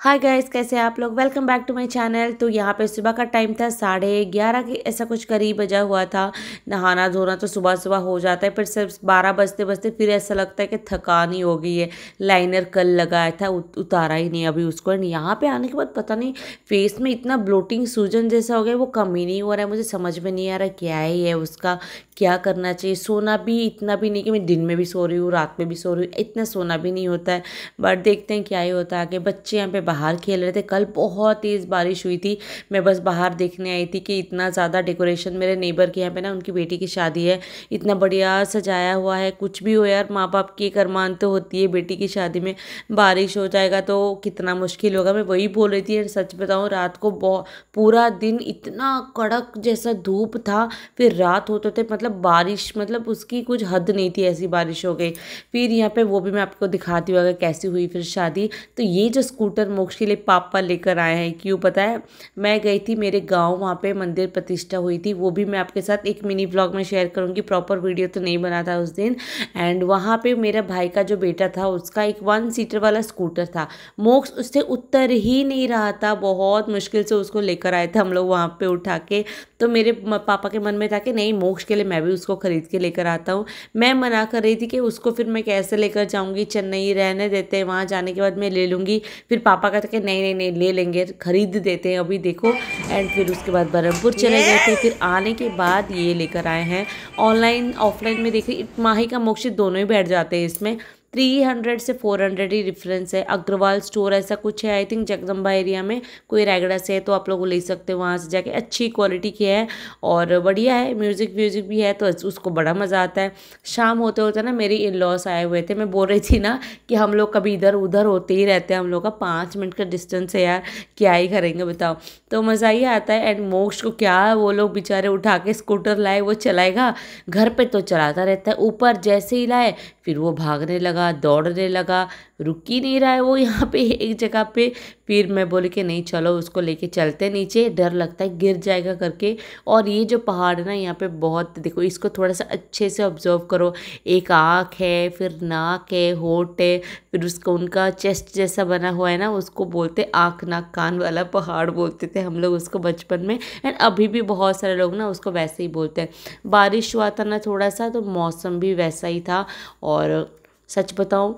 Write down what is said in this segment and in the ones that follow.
hi guys कैसे आप लोग welcome back to my channel तो यहाँ पे सुबह का टाइम था साढ़े ग्यारह के ऐसा कुछ करीब बजा हुआ था नहाना धोना तो सुबह सुबह हो जाता है फिर सिर्फ बारह बजते बजते फिर ऐसा लगता है कि थकान ही हो गई है लाइनर कल लगाया था उत, उतारा ही नहीं अभी उसको एंड यहाँ पर आने के बाद पता नहीं फेस में इतना ब्लोटिंग सूजन जैसा हो गया वो कम ही नहीं हो रहा है मुझे समझ में नहीं आ रहा क्या ही है उसका क्या करना चाहिए सोना भी इतना भी नहीं कि मैं दिन में भी सो रही हूँ रात में भी सो रही हूँ इतना सोना भी नहीं होता है बट देखते हैं क्या ही होता है आगे बच्चे यहाँ पे बाहर खेल रहे थे कल बहुत तेज़ बारिश हुई थी मैं बस बाहर देखने आई थी कि इतना ज़्यादा डेकोरेशन मेरे नेबर के यहाँ पे ना उनकी बेटी की शादी है इतना बढ़िया सजाया हुआ है कुछ भी हो यार माँ बाप की अरमान तो होती है बेटी की शादी में बारिश हो जाएगा तो कितना मुश्किल होगा मैं वही बोल रही थी सच बताऊँ रात को पूरा दिन इतना कड़क जैसा धूप था फिर रात होते थे मतलब बारिश मतलब उसकी कुछ हद नहीं थी ऐसी बारिश हो गई फिर यहाँ पर वो भी मैं आपको दिखाती हूँ अगर कैसी हुई फिर शादी तो ये जो स्कूटर मोक्ष के लिए पापा लेकर आए हैं क्यों पता है मैं गई थी मेरे गांव वहाँ पे मंदिर प्रतिष्ठा हुई थी वो भी मैं आपके साथ एक मिनी ब्लॉग में शेयर करूँगी प्रॉपर वीडियो तो नहीं बना था उस दिन एंड वहाँ पे मेरा भाई का जो बेटा था उसका एक वन सीटर वाला स्कूटर था मोक्ष उससे उतर ही नहीं रहा था बहुत मुश्किल से उसको लेकर आए थे हम लोग वहाँ पर उठा के तो मेरे पापा के मन में था कि नहीं मोक्ष के लिए मैं भी उसको ख़रीद के लेकर आता हूँ मैं मना कर रही थी कि उसको फिर मैं कैसे लेकर जाऊँगी चेन्नई रहने देते हैं वहाँ जाने के बाद मैं ले लूँगी फिर पापा का था कि नहीं नहीं नहीं ले लेंगे ख़रीद देते हैं अभी देखो एंड फिर उसके बाद बरमपुर चले गए थे फिर आने के बाद ये लेकर आए हैं ऑनलाइन ऑफलाइन में देखिए माही का मोक्ष दोनों ही बैठ जाते हैं इसमें थ्री हंड्रेड से फोर हंड्रेड ही डिफरेंस है अग्रवाल स्टोर ऐसा कुछ है आई थिंक जगदम्बा एरिया में कोई रायगढ़ से है तो आप लोग ले सकते हो वहाँ से जाके अच्छी क्वालिटी की है और बढ़िया है म्यूज़िक व्यूज़िक भी है तो उसको बड़ा मज़ा आता है शाम होते होते ना मेरी इन लॉस आए हुए थे मैं बोल रही थी ना कि हम लोग कभी इधर उधर होते ही रहते हैं हम लोग का पाँच मिनट का डिस्टेंस है यार क्या ही करेंगे बताओ तो मज़ा ही आता है एंड मोक्ष को क्या वो लोग बेचारे उठा के स्कूटर लाए वो चलाएगा घर पर तो चलाता रहता है ऊपर जैसे ही लाए फिर वो भागने लगा दौड़ने लगा रुक ही नहीं रहा है वो यहाँ पे एक जगह पे फिर मैं बोली कि नहीं चलो उसको लेके चलते नीचे डर लगता है गिर जाएगा करके और ये जो पहाड़ है ना यहाँ पे बहुत देखो इसको थोड़ा सा अच्छे से ऑब्जर्व करो एक आँख है फिर नाक है होठ है फिर उसका उनका चेस्ट जैसा बना हुआ है ना उसको बोलते आँख नाक कान वाला पहाड़ बोलते थे हम लोग उसको बचपन में एंड अभी भी बहुत सारे लोग ना उसको वैसे ही बोलते हैं बारिश हुआ था ना थोड़ा सा तो मौसम भी वैसा ही था और सच बताऊँ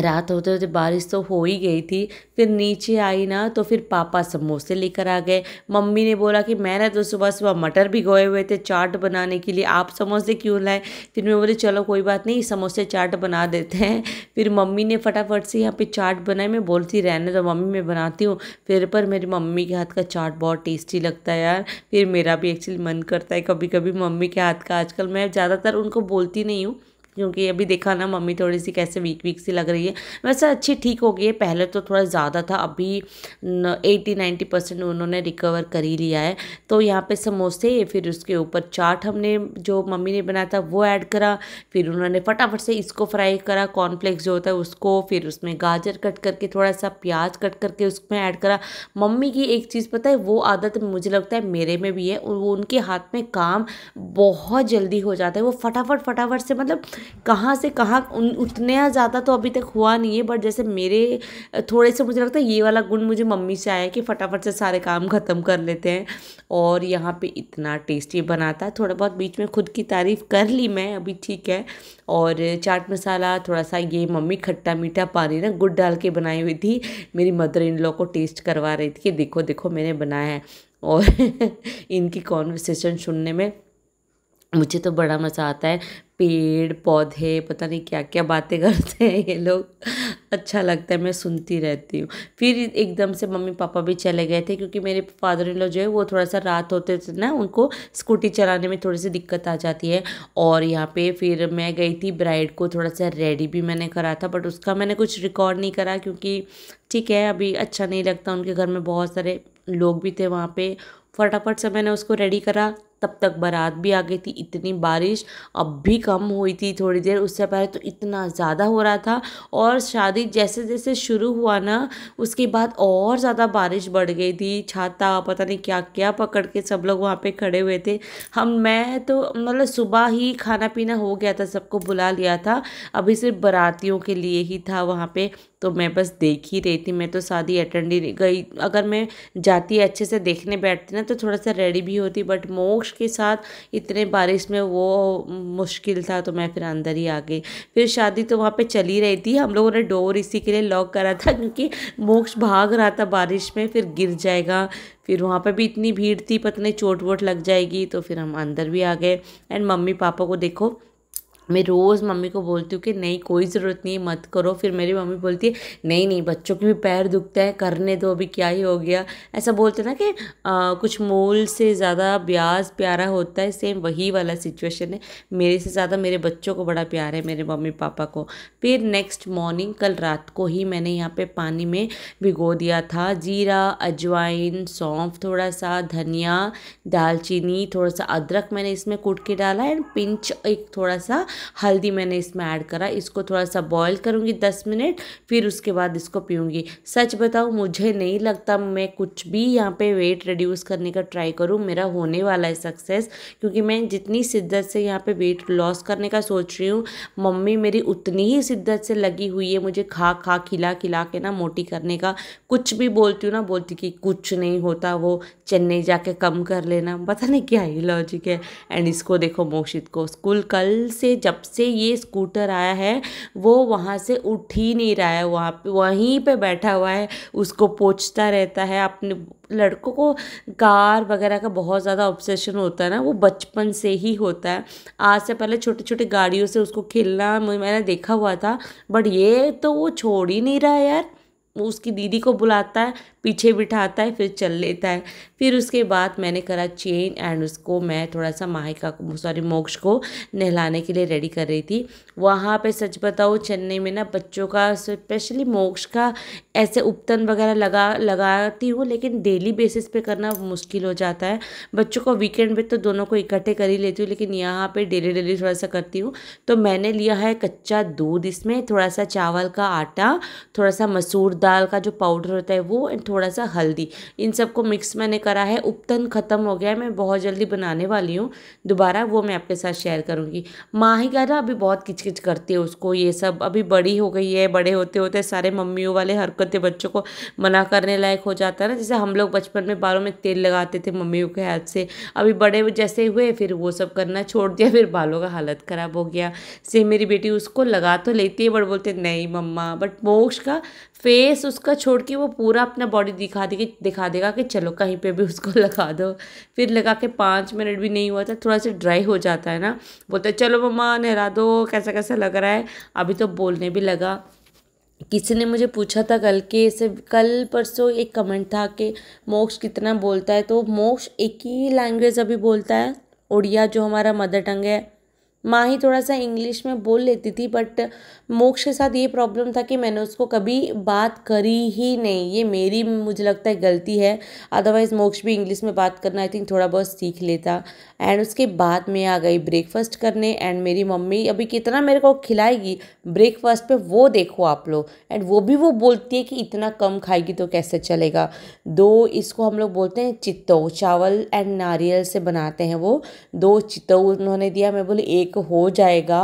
रात होते होते बारिश तो हो ही गई थी फिर नीचे आई ना तो फिर पापा समोसे लेकर आ गए मम्मी ने बोला कि मैंने तो सुबह सुबह मटर भिगोए हुए थे चाट बनाने के लिए आप समोसे क्यों लाए फिर मैं बोली चलो कोई बात नहीं समोसे चाट बना देते हैं फिर मम्मी ने फटाफट से यहाँ पे चाट बनाई मैं बोलती रहने तो मम्मी मैं बनाती हूँ फिर पर मेरी मम्मी के हाथ का चाट बहुत टेस्टी लगता है यार फिर मेरा भी एक्चुअली मन करता है कभी कभी मम्मी के हाथ का आजकल मैं ज़्यादातर उनको बोलती नहीं हूँ क्योंकि अभी देखा ना मम्मी थोड़ी सी कैसे वीक वीक सी लग रही है वैसे अच्छी ठीक हो गई है पहले तो थोड़ा ज़्यादा था अभी एटी नाइन्टी परसेंट उन्होंने रिकवर कर ही लिया है तो यहाँ पे समोसे फिर उसके ऊपर चाट हमने जो मम्मी ने बनाया था वो ऐड करा फिर उन्होंने फटाफट से इसको फ्राई करा कॉर्नफ्लेक्स जो होता है उसको फिर उसमें गाजर कट करके थोड़ा सा प्याज कट करके उसमें ऐड करा मम्मी की एक चीज़ पता है वो आदत मुझे लगता है मेरे में भी है वो उनके हाथ में काम बहुत जल्दी हो जाता है वो फटाफट फटाफट से मतलब कहाँ से कहाँ उतने ज़्यादा तो अभी तक हुआ नहीं है बट जैसे मेरे थोड़े से मुझे लगता है ये वाला गुण मुझे मम्मी से आया कि फटाफट से सारे काम ख़त्म कर लेते हैं और यहाँ पे इतना टेस्टी बनाता है थोड़ा बहुत बीच में खुद की तारीफ़ कर ली मैं अभी ठीक है और चाट मसाला थोड़ा सा ये मम्मी खट्टा मीठा पानी ना गुड़ डाल के बनाई हुई थी मेरी मदर इन लॉ को टेस्ट करवा रही थी कि देखो देखो मैंने बनाया है और इनकी कॉन्वर्सेशन सुनने में मुझे तो बड़ा मज़ा आता है पेड़ पौधे पता नहीं क्या क्या बातें करते हैं ये लोग अच्छा लगता है मैं सुनती रहती हूँ फिर एकदम से मम्मी पापा भी चले गए थे क्योंकि मेरे फादर इन लॉ जो है वो थोड़ा सा रात होते थे ना उनको स्कूटी चलाने में थोड़ी सी दिक्कत आ जाती है और यहाँ पे फिर मैं गई थी ब्राइड को थोड़ा सा रेडी भी मैंने करा था बट उसका मैंने कुछ रिकॉर्ड नहीं करा क्योंकि ठीक है अभी अच्छा नहीं लगता उनके घर में बहुत सारे लोग भी थे वहाँ पर फटाफट से मैंने उसको रेडी करा तब तक बारात भी आ गई थी इतनी बारिश अब भी कम हुई थी थोड़ी देर उससे पहले तो इतना ज़्यादा हो रहा था और शादी जैसे जैसे शुरू हुआ ना उसके बाद और ज़्यादा बारिश बढ़ गई थी छाता पता नहीं क्या क्या पकड़ के सब लोग वहाँ पे खड़े हुए थे हम मैं तो मतलब सुबह ही खाना पीना हो गया था सबको बुला लिया था अभी सिर्फ बारातियों के लिए ही था वहाँ पर तो मैं बस देख ही रही थी मैं तो शादी अटेंड ही गई अगर मैं जाती अच्छे से देखने बैठती ना तो थोड़ा सा रेडी भी होती बट मोक्ष के साथ इतने बारिश में वो मुश्किल था तो मैं फिर अंदर ही आ गई फिर शादी तो वहाँ पे चली रही थी हम लोगों ने डोर इसी के लिए लॉक करा था क्योंकि मोक्ष भाग रहा था बारिश में फिर गिर जाएगा फिर वहाँ पर भी इतनी भीड़ थी पता नहीं चोट वोट लग जाएगी तो फिर हम अंदर भी आ गए एंड मम्मी पापा को देखो मैं रोज़ मम्मी को बोलती हूँ कि नहीं कोई ज़रूरत नहीं मत करो फिर मेरी मम्मी बोलती है नहीं नहीं बच्चों के भी पैर दुखते हैं करने दो अभी क्या ही हो गया ऐसा बोलते ना कि आ, कुछ मूल से ज़्यादा ब्याज प्यारा होता है सेम वही वाला सिचुएशन है मेरे से ज़्यादा मेरे बच्चों को बड़ा प्यार है मेरे मम्मी पापा को फिर नेक्स्ट मॉर्निंग कल रात को ही मैंने यहाँ पर पानी में भिगो दिया था जीरा अजवाइन सौंफ थोड़ा सा धनिया दालचीनी थोड़ा सा अदरक मैंने इसमें कूट के डाला एंड पिंच एक थोड़ा सा हल्दी मैंने इसमें ऐड करा इसको थोड़ा सा बॉयल करूँगी दस मिनट फिर उसके बाद इसको पीऊँगी सच बताऊँ मुझे नहीं लगता मैं कुछ भी यहाँ पे वेट रिड्यूस करने का ट्राई करूँ मेरा होने वाला है सक्सेस क्योंकि मैं जितनी शिद्दत से यहाँ पे वेट लॉस करने का सोच रही हूँ मम्मी मेरी उतनी ही शिद्दत से लगी हुई है मुझे खा खा खिला खिला के ना मोटी करने का कुछ भी बोलती हूँ ना बोलती कि कुछ नहीं होता वो चेन्नई जाके कम कर लेना पता नहीं क्या ही लॉजिक है एंड इसको देखो मोक्षित को स्कूल कल से जब से ये स्कूटर आया है वो वहाँ से उठ ही नहीं रहा है वहाँ पे वहीं पे बैठा हुआ है उसको पोछता रहता है अपने लड़कों को कार वगैरह का बहुत ज़्यादा ऑब्सेशन होता है ना वो बचपन से ही होता है आज से पहले छोटी छोटी गाड़ियों से उसको खेलना मैंने देखा हुआ था बट ये तो वो छोड़ ही नहीं रहा यार वो उसकी दीदी को बुलाता है पीछे बिठाता है फिर चल लेता है फिर उसके बाद मैंने करा चेन एंड उसको मैं थोड़ा सा माहिका को सॉरी मोक्ष को नहलाने के लिए रेडी कर रही थी वहाँ पे सच बताओ चेन्नई में ना बच्चों का स्पेशली मोक्ष का ऐसे उपतन वगैरह लगा लगाती हूँ लेकिन डेली बेसिस पे करना मुश्किल हो जाता है बच्चों को वीकेंड में तो दोनों को इकट्ठे कर ही लेती हूँ लेकिन यहाँ पर डेली डेली थोड़ा सा करती हूँ तो मैंने लिया है कच्चा दूध इसमें थोड़ा सा चावल का आटा थोड़ा सा मसूर दाल का जो पाउडर होता है वो एंड थोड़ा सा हल्दी इन सबको मिक्स मैंने कर करा है उपतन ख़त्म हो गया है मैं बहुत जल्दी बनाने वाली हूँ दोबारा वो मैं आपके साथ शेयर करूँगी माँ ही ना अभी बहुत किचकिच करती है उसको ये सब अभी बड़ी हो गई है बड़े होते होते सारे मम्मियों वाले हरकतें बच्चों को मना करने लायक हो जाता है ना जैसे हम लोग बचपन में बालों में तेल लगाते थे मम्मियों के हाथ से अभी बड़े जैसे हुए फिर वो सब करना छोड़ दिया फिर बालों का हालत ख़राब हो गया से मेरी बेटी उसको लगा तो लेती है बट बोलते नहीं मम्मा बट मोक्ष का फेस उसका छोड़ के वो पूरा अपना बॉडी दिखा देगी दिखा देगा कि चलो कहीं पे भी उसको लगा दो फिर लगा के पाँच मिनट भी नहीं हुआ था थोड़ा सा ड्राई हो जाता है ना बोलते चलो मम्मा नहरा दो कैसा कैसा लग रहा है अभी तो बोलने भी लगा किसी ने मुझे पूछा था कल के से कल परसों एक कमेंट था कि मोक्ष कितना बोलता है तो मोक्ष एक ही लैंग्वेज अभी बोलता है उड़िया जो हमारा मदर टंग है माँ ही थोड़ा सा इंग्लिश में बोल लेती थी बट मोक्ष के साथ ये प्रॉब्लम था कि मैंने उसको कभी बात करी ही नहीं ये मेरी मुझे लगता है गलती है अदरवाइज़ मोक्ष भी इंग्लिश में बात करना आई थिंक थोड़ा बहुत सीख लेता एंड उसके बाद मैं आ गई ब्रेकफास्ट करने एंड मेरी मम्मी अभी कितना मेरे को खिलाएगी ब्रेकफास्ट पे वो देखो आप लोग एंड वो भी वो बोलती है कि इतना कम खाएगी तो कैसे चलेगा दो इसको हम लोग बोलते हैं चित्तौ चावल एंड नारियल से बनाते हैं वो दो चित्तौ उन्होंने दिया मैं बोली एक ठीक हो जाएगा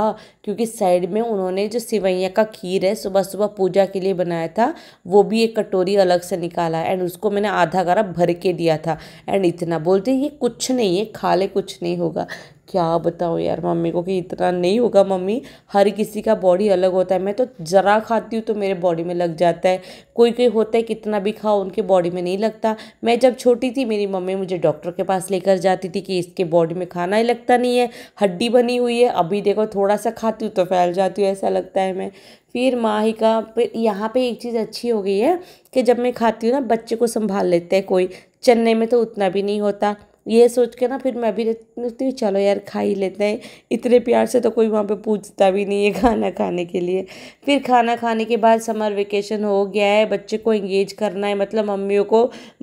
क्योंकि साइड में उन्होंने जो सिवैया का खीर है सुबह सुबह पूजा के लिए बनाया था वो भी एक कटोरी अलग से निकाला एंड उसको मैंने आधा गारा भर के दिया था एंड इतना बोलते ये कुछ नहीं है खा ले कुछ नहीं होगा क्या बताऊँ यार मम्मी को कि इतना नहीं होगा मम्मी हर किसी का बॉडी अलग होता है मैं तो ज़रा खाती हूँ तो मेरे बॉडी में लग जाता है कोई कोई होता है कितना भी खाओ उनके बॉडी में नहीं लगता मैं जब छोटी थी मेरी मम्मी मुझे डॉक्टर के पास लेकर जाती थी कि इसके बॉडी में खाना ही लगता नहीं है हड्डी बनी हुई है अभी देखो थोड़ा सा खाती हूँ तो फैल जाती हूँ ऐसा लगता है मैं फिर माँ ही का फिर यहाँ पर एक चीज़ अच्छी हो गई है कि जब मैं खाती हूँ ना बच्चे को संभाल लेते हैं कोई चेन्नई में तो उतना भी नहीं होता ये सोच के ना फिर मैं भी रहती हूँ चलो यार खा ही लेते हैं इतने प्यार से तो कोई वहाँ पे पूछता भी नहीं है खाना खाने के लिए फिर खाना खाने के बाद समर वेकेशन हो गया है बच्चे को इंगेज करना है मतलब मम्मियों को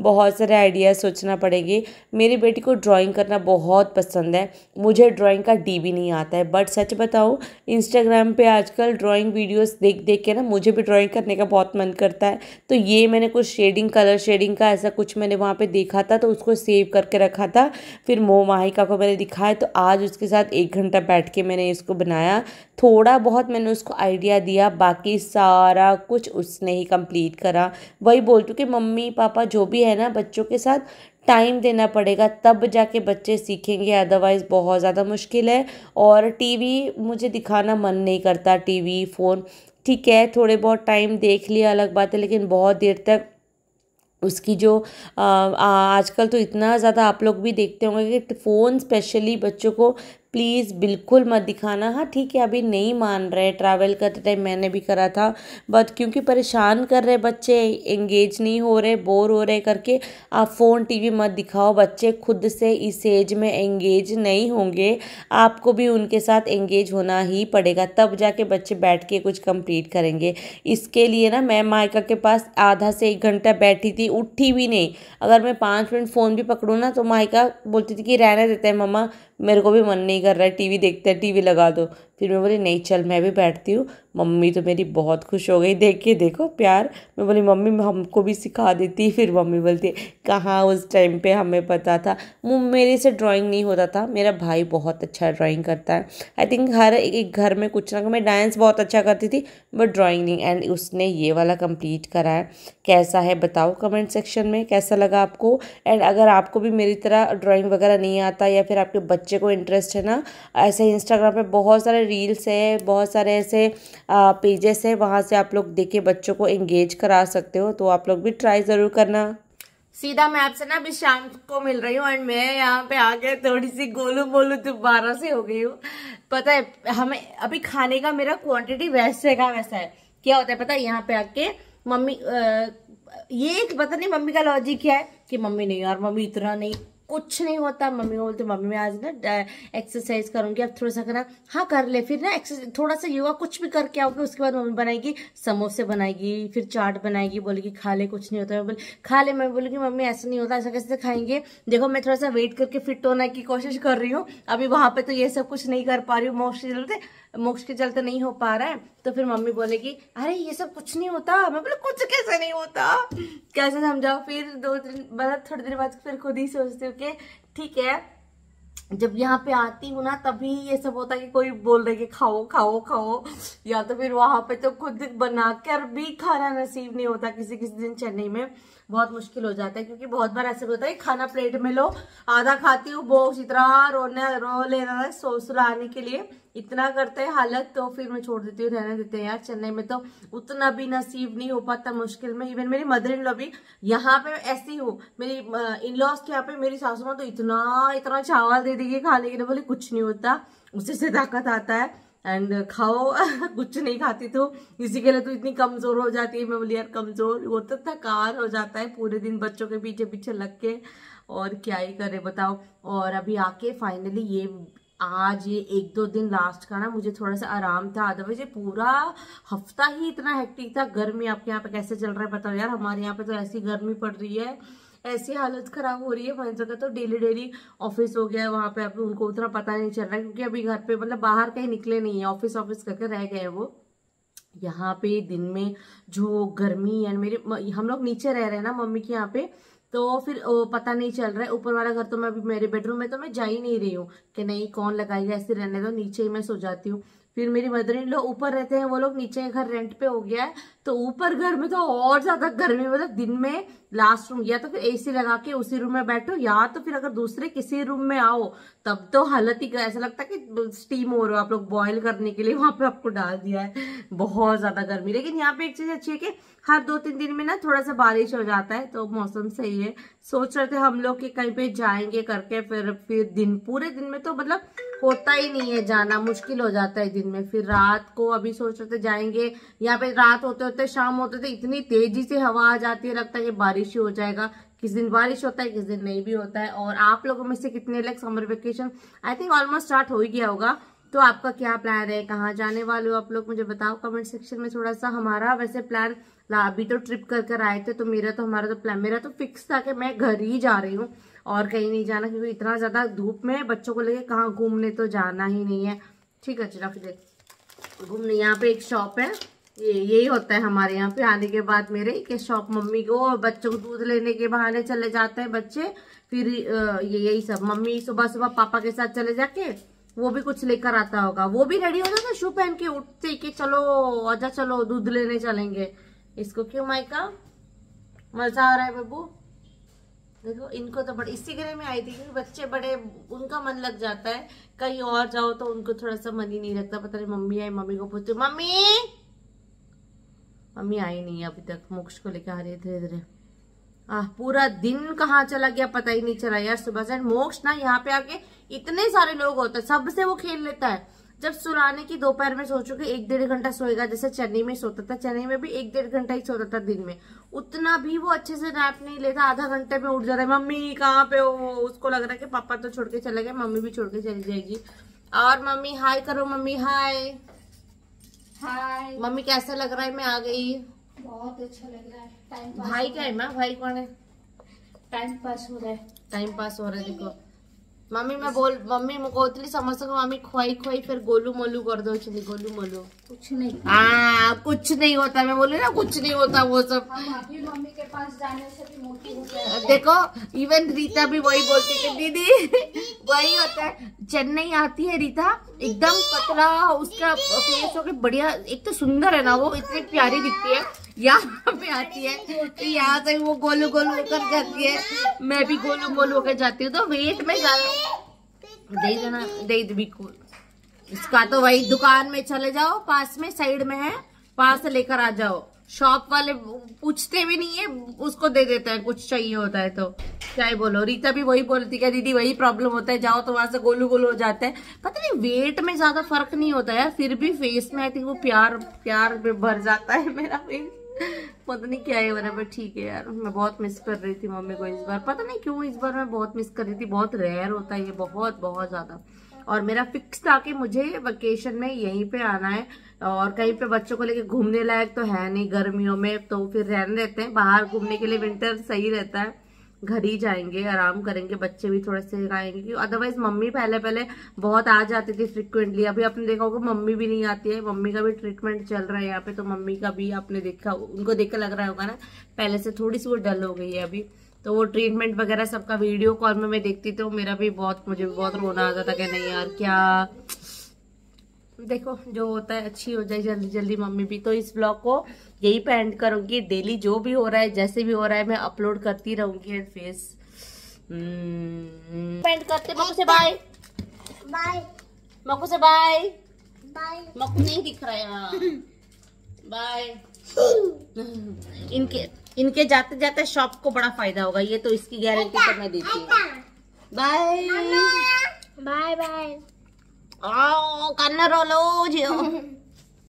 बहुत सारे आइडियाज़ सोचना पड़ेंगे मेरी बेटी को ड्राइंग करना बहुत पसंद है मुझे ड्राइंग का डी भी नहीं आता है बट सच बताऊँ इंस्टाग्राम पर आजकल ड्राइंग वीडियोज़ देख देख के ना मुझे भी ड्राॅइंग करने का बहुत मन करता है तो ये मैंने कुछ शेडिंग कलर शेडिंग का ऐसा कुछ मैंने वहाँ पर देखा था तो उसको सेव करके रखा था फिर मो मोमाइका को मैंने दिखाया तो आज उसके साथ एक घंटा बैठ के मैंने इसको बनाया थोड़ा बहुत मैंने उसको आइडिया दिया बाकी सारा कुछ उसने ही कंप्लीट करा वही बोलती हूँ कि मम्मी पापा जो भी है ना बच्चों के साथ टाइम देना पड़ेगा तब जाके बच्चे सीखेंगे अदरवाइज़ बहुत ज़्यादा मुश्किल है और टीवी मुझे दिखाना मन नहीं करता टीवी फ़ोन ठीक है थोड़े बहुत टाइम देख लिया अलग बात है लेकिन बहुत देर तक उसकी जो आजकल तो इतना ज़्यादा आप लोग भी देखते होंगे कि फ़ोन स्पेशली बच्चों को प्लीज़ बिल्कुल मत दिखाना हाँ ठीक है अभी नहीं मान रहे ट्रैवल करते टाइम मैंने भी करा था बट क्योंकि परेशान कर रहे बच्चे एंगेज नहीं हो रहे बोर हो रहे करके आप फ़ोन टीवी मत दिखाओ बच्चे खुद से इस एज में एंगेज नहीं होंगे आपको भी उनके साथ एंगेज होना ही पड़ेगा तब जाके बच्चे बैठ के कुछ कंप्लीट करेंगे इसके लिए ना मैं मायका के पास आधा से एक घंटा बैठी थी उठी भी नहीं अगर मैं पाँच मिनट फ़ोन भी पकड़ूँ ना तो मायका बोलती थी कि रहने देते हैं मम्मा मेरे को भी मन नहीं कर रहा है टीवी देखते हैं टीवी लगा दो फिर मैं बोली नहीं चल मैं भी बैठती हूँ मम्मी तो मेरी बहुत खुश हो गई देखिए देखो प्यार मैं बोली मम्मी हमको भी सिखा देती फिर मम्मी बोलती है कहाँ उस टाइम पे हमें पता था मेरे से ड्राइंग नहीं होता था मेरा भाई बहुत अच्छा ड्राइंग करता है आई थिंक हर एक घर में कुछ ना कुछ मैं डांस बहुत अच्छा करती थी बट ड्राॅइंग नहीं एंड उसने ये वाला कंप्लीट करा है कैसा है बताओ कमेंट सेक्शन में कैसा लगा आपको एंड अगर आपको भी मेरी तरह ड्राॅइंग वगैरह नहीं आता या फिर आपके बच्चे को इंटरेस्ट है ना ऐसे इंस्टाग्राम पर बहुत सारे रील्स है बहुत सारे ऐसे पेजेस है वहाँ से आप लोग देखे बच्चों को एंगेज करा सकते हो तो आप लोग भी ट्राई ज़रूर करना सीधा मैं आपसे ना अभी शाम को मिल रही हूँ एंड मैं यहाँ पे आके थोड़ी सी गोलू मोलू दोबारा से हो गई हूँ पता है हमें अभी खाने का मेरा क्वांटिटी वैसे का वैसा है क्या होता है पता है यहाँ पे आके मम्मी आ, ये एक पता नहीं मम्मी का लॉजिक क्या है कि मम्मी नहीं यार मम्मी इतना नहीं कुछ नहीं होता मम्मी बोलते मम्मी मैं आज ना एक्सरसाइज करूंगी अब थोड़ा सा करना हाँ कर ले फिर ना थोड़ा सा योगा कुछ भी करके आओगे उसके बाद मम्मी बनाएगी समोसे बनाएगी फिर चाट बनाएगी बोलेगी खा ले कुछ नहीं होता मैं बोले खा ले मैं बोलूँगी मम्मी ऐसा नहीं होता ऐसा कैसे खाएंगे देखो मैं थोड़ा सा वेट करके फिट होने की कोशिश कर रही हूँ अभी वहाँ पर तो ये सब कुछ नहीं कर पा रही हूँ मोस्टली मोक्ष के चलते नहीं हो पा रहा है तो फिर मम्मी बोलेगी अरे ये सब कुछ नहीं होता मैं बोला कुछ कैसे नहीं होता कैसे समझाओ फिर दो दिन मतलब थोड़ी देर बाद फिर खुद ही सोचती हूँ कि ठीक है जब यहाँ पे आती हूँ ना तभी ये सब होता है कि कोई बोल रहे कि खाओ खाओ खाओ या तो फिर वहां पे तो खुद बना कर भी खाना नसीब नहीं होता किसी किसी दिन चेन्नई में बहुत मुश्किल हो जाता है क्योंकि बहुत बार ऐसे होता है खाना प्लेट में लो आधा खाती हूँ वो उसी तरह रोने रो लेना है ससुर आने के लिए इतना करते हैं हालत तो फिर मैं छोड़ देती हूँ रहने देते हैं यार चेन्नई में तो उतना भी नसीब नहीं हो पाता मुश्किल में इवन मेरी मदर इन लॉ भी यहाँ पे ऐसी हूँ मेरी इन लॉज के यहाँ पे मेरी सासू माँ तो इतना इतना चावल दे देगी खाने के लिए बोले कुछ नहीं होता उससे से ताकत आता है एंड खाओ कुछ नहीं खाती तो इसी के लिए तो इतनी कमजोर हो जाती है मैं बोली यार कमजोर वो तो थकान हो जाता है पूरे दिन बच्चों के पीछे पीछे लग के और क्या ही करे बताओ और अभी आके फाइनली ये आज ये एक दो दिन लास्ट का ना मुझे थोड़ा सा आराम था अदरवाइज ये पूरा हफ्ता ही इतना हेक्टिक था गर्मी आपके यहाँ पे कैसे चल रहा है बताओ यार हमारे यहाँ पे तो ऐसी गर्मी पड़ रही है ऐसी हालत खराब हो रही है वहीं जगह तो डेली डेली ऑफिस हो गया है वहाँ पे अभी उनको उतना पता नहीं चल रहा है क्योंकि अभी घर पे मतलब बाहर कहीं निकले नहीं है ऑफिस ऑफिस करके रह गए वो यहाँ पे दिन में जो गर्मी एंड मेरे हम लोग नीचे रह रहे हैं ना मम्मी के यहाँ पे तो फिर पता नहीं चल रहा है ऊपर वाला घर तो मैं अभी मेरे बेडरूम में तो मैं जा ही नहीं रही हूँ कि नहीं कौन लगाएगा ऐसे रहने दो नीचे ही मैं सो जाती हूँ फिर मेरी मदर इन लोग ऊपर रहते हैं वो लोग नीचे घर रेंट पे हो गया है तो ऊपर घर में तो और ज्यादा गर्मी मतलब दिन में लास्ट रूम या तो फिर एसी लगा के उसी रूम में बैठो या तो फिर अगर दूसरे किसी रूम में आओ तब तो हालत ही ऐसा लगता है कि स्टीम हो रहा हो आप लोग बॉयल करने के लिए वहां पे आपको डाल दिया है बहुत ज्यादा गर्मी लेकिन यहाँ पे एक चीज अच्छी है कि हर दो तीन दिन में ना थोड़ा सा बारिश हो जाता है तो मौसम सही है सोच रहे थे हम लोग कि कहीं पे जाएंगे करके फिर फिर दिन पूरे दिन में तो मतलब होता ही नहीं है जाना मुश्किल हो जाता है दिन में फिर रात को अभी सोच रहे थे जाएंगे यहाँ पे रात होते होते शाम होते थे इतनी तेजी से हवा आ जाती है लगता है ये बारिश ही हो जाएगा किस दिन बारिश होता है किस दिन नहीं भी होता है और आप लोगों में से कितने लग summer vacation I think almost start हो ही गया होगा तो आपका क्या प्लान है कहाँ जाने वाले हो आप लोग मुझे बताओ कमेंट सेक्शन में थोड़ा सा हमारा वैसे प्लान अभी तो ट्रिप कर कर आए थे तो मेरा तो हमारा तो प्लान मेरा तो फिक्स था कि मैं घर ही जा रही हूँ और कहीं नहीं जाना क्योंकि इतना ज़्यादा धूप में बच्चों को लगे कहाँ घूमने तो जाना ही नहीं है ठीक है चलो फिर घूमने यहाँ पे एक शॉप है ये यही होता है हमारे यहाँ पे आने के बाद मेरे के शॉप मम्मी को और बच्चों को दूध लेने के बहाने चले जाते हैं बच्चे फिर ये यही सब मम्मी सुबह सुबह पापा के साथ चले जाके वो भी कुछ लेकर आता होगा वो भी रेडी हो जाता शू पहन के उठते कि चलो अजा चलो दूध लेने चलेंगे इसको क्यों माइका मजा आ रहा है बबू देखो इनको तो बड़े इसी ग्रह में आई थी क्योंकि बच्चे बड़े उनका मन लग जाता है कहीं और जाओ तो उनको थोड़ा सा मन ही नहीं लगता पता नहीं मम्मी आई मम्मी को पूछती मम्मी मम्मी आई नहीं है अभी तक मोक्ष को लेकर आ रही है धीरे धीरे आह पूरा दिन कहाँ चला गया पता ही नहीं चला यार सुबह से मोक्ष ना यहाँ पे आके इतने सारे लोग होते हैं सबसे वो खेल लेता है जब सुलाने की दोपहर में सोचो कि एक डेढ़ घंटा सोएगा जैसे चेन्नई में सोता था चेन्नई में भी एक डेढ़ घंटा ही सोता था दिन में उतना भी वो अच्छे से नैप नहीं लेता आधा घंटे में उठ जाता है मम्मी कहाँ पे हो उसको लग रहा है कि पापा तो छोड़ के चले गए मम्मी भी छोड़ के चली जाएगी और मम्मी हाय करो मम्मी हाय हाय मम्मी कैसा लग रहा है मैं आ गई बहुत अच्छा लग रहा है भाई क्या है मैं भाई कौन है टाइम पास हो रहा है टाइम पास हो रहा है देखो मम्मी मैं बोल मम्मी ମୁଁ କହୁଥିଲି ସମସ୍ତଙ୍କୁ मम्मी फिर गोलू मोलू कर दो କରିଦେଉଛନ୍ତି गोलू मोलू कुछ नहीं हाँ कुछ नहीं होता मैं बोली ना कुछ नहीं होता वो सब हाँ, हाँ, मम्मी के पास जाने से भी मोटी देखो इवन रीता भी वही बोलती थी दीदी वही होता है चेन्नई आती है रीता एकदम पतला उसका फेस हो के बढ़िया एक तो सुंदर है ना वो इतनी प्यारी दिखती है यहाँ पे आती है तो यहाँ से वो गोलू गोलू होकर जाती है मैं भी गोलू गोलू होकर जाती हूँ तो वेट में दे देना दे बिल्कुल इसका तो वही दुकान में चले जाओ पास में साइड में है पास से लेकर आ जाओ शॉप वाले पूछते भी नहीं है उसको दे देते हैं कुछ चाहिए होता है तो क्या ही बोलो रीता भी वही बोलती है दीदी वही प्रॉब्लम होता है जाओ तो वहां से गोलू गोलू हो जाता है पता नहीं वेट में ज्यादा फर्क नहीं होता है फिर भी फेस में आई थिंक वो प्यार प्यार भर जाता है मेरा फेस पता नहीं क्या है मेरा पर ठीक है यार मैं बहुत मिस कर रही थी मम्मी को इस बार पता नहीं क्यों इस बार मैं बहुत मिस कर रही थी बहुत रेयर होता है ये बहुत बहुत ज्यादा और मेरा फिक्स था कि मुझे वेकेशन में यहीं पे आना है और कहीं पे बच्चों को लेके घूमने लायक तो है नहीं गर्मियों में तो फिर रहने रहते हैं बाहर घूमने के लिए विंटर सही रहता है घर ही जाएंगे आराम करेंगे बच्चे भी थोड़े से आएंगे अदरवाइज मम्मी पहले पहले बहुत आ जाती थी फ्रिक्वेंटली अभी आपने देखा होगा मम्मी भी नहीं आती है मम्मी का भी ट्रीटमेंट चल रहा है यहाँ पे तो मम्मी का भी आपने देखा उनको देख कर लग रहा होगा ना पहले से थोड़ी सी वो डल हो गई है अभी तो वो ट्रीटमेंट वगैरह सबका वीडियो कॉल में मैं देखती थी तो मेरा भी बहुत मुझे भी बहुत रोना आता था कि नहीं यार क्या देखो जो होता है अच्छी हो जाए जल्दी जल्दी मम्मी भी तो इस ब्लॉग को यही पे एंड करूंगी डेली जो भी हो रहा है जैसे भी हो रहा है मैं अपलोड करती रहूंगी एंड फेस पेंट करते मम्मी से बाय बाय मक्कू से बाय बाय मक्कू नहीं दिख रहा है बाय इनके इनके जाते जाते शॉप को बड़ा फायदा होगा ये तो इसकी गारंटी तो मैं देती हूँ बाय बाय बाय 哦，干那罗罗就。